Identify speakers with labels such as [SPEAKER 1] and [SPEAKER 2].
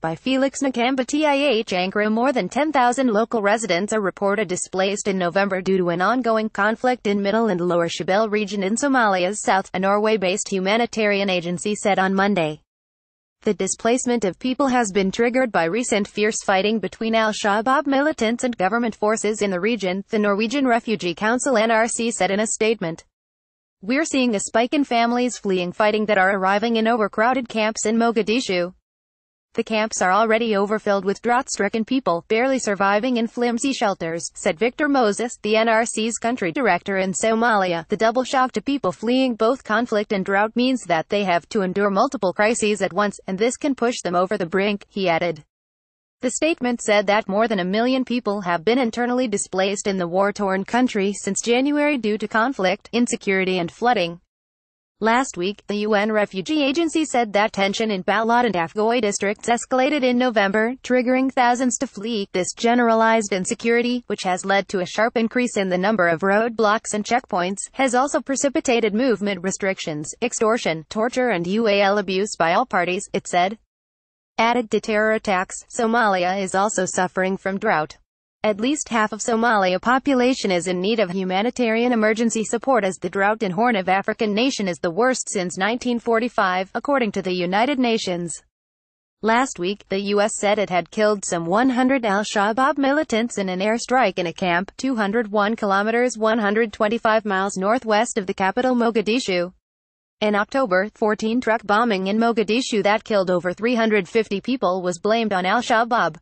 [SPEAKER 1] by Felix Nakamba TIH Ankara more than 10,000 local residents are reported displaced in November due to an ongoing conflict in Middle and Lower Shabelle region in Somalia's south, a Norway-based humanitarian agency said on Monday. The displacement of people has been triggered by recent fierce fighting between al-Shabaab militants and government forces in the region, the Norwegian Refugee Council NRC said in a statement. We're seeing a spike in families fleeing fighting that are arriving in overcrowded camps in Mogadishu, the camps are already overfilled with drought-stricken people, barely surviving in flimsy shelters, said Victor Moses, the NRC's country director in Somalia. The double shock to people fleeing both conflict and drought means that they have to endure multiple crises at once, and this can push them over the brink, he added. The statement said that more than a million people have been internally displaced in the war-torn country since January due to conflict, insecurity and flooding. Last week, the UN Refugee Agency said that tension in Balad and Afghoi districts escalated in November, triggering thousands to flee. This generalized insecurity, which has led to a sharp increase in the number of roadblocks and checkpoints, has also precipitated movement restrictions, extortion, torture and UAL abuse by all parties, it said. Added to terror attacks, Somalia is also suffering from drought. At least half of Somalia population is in need of humanitarian emergency support as the drought in Horn of African nation is the worst since 1945, according to the United Nations. Last week, the U.S. said it had killed some 100 al-Shabaab militants in an airstrike in a camp, 201 kilometers 125 miles northwest of the capital Mogadishu. In October, 14 truck bombing in Mogadishu that killed over 350 people was blamed on al-Shabaab.